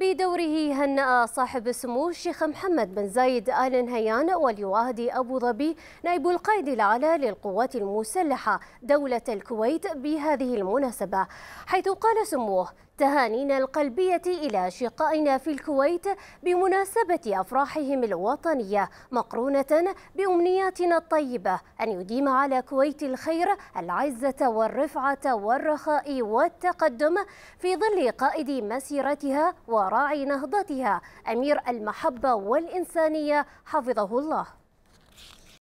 بدوره هنأ صاحب السمو الشيخ محمد بن زايد آل نهيان ولواهدي أبو ظبي نائب القائد الأعلى للقوات المسلحة دولة الكويت بهذه المناسبة حيث قال سموه تهانينا القلبية إلى أشقائنا في الكويت بمناسبة أفراحهم الوطنية مقرونة بأمنياتنا الطيبة أن يديم على كويت الخير العزة والرفعة والرخاء والتقدم في ظل قائد مسيرتها وراعي نهضتها أمير المحبة والإنسانية حفظه الله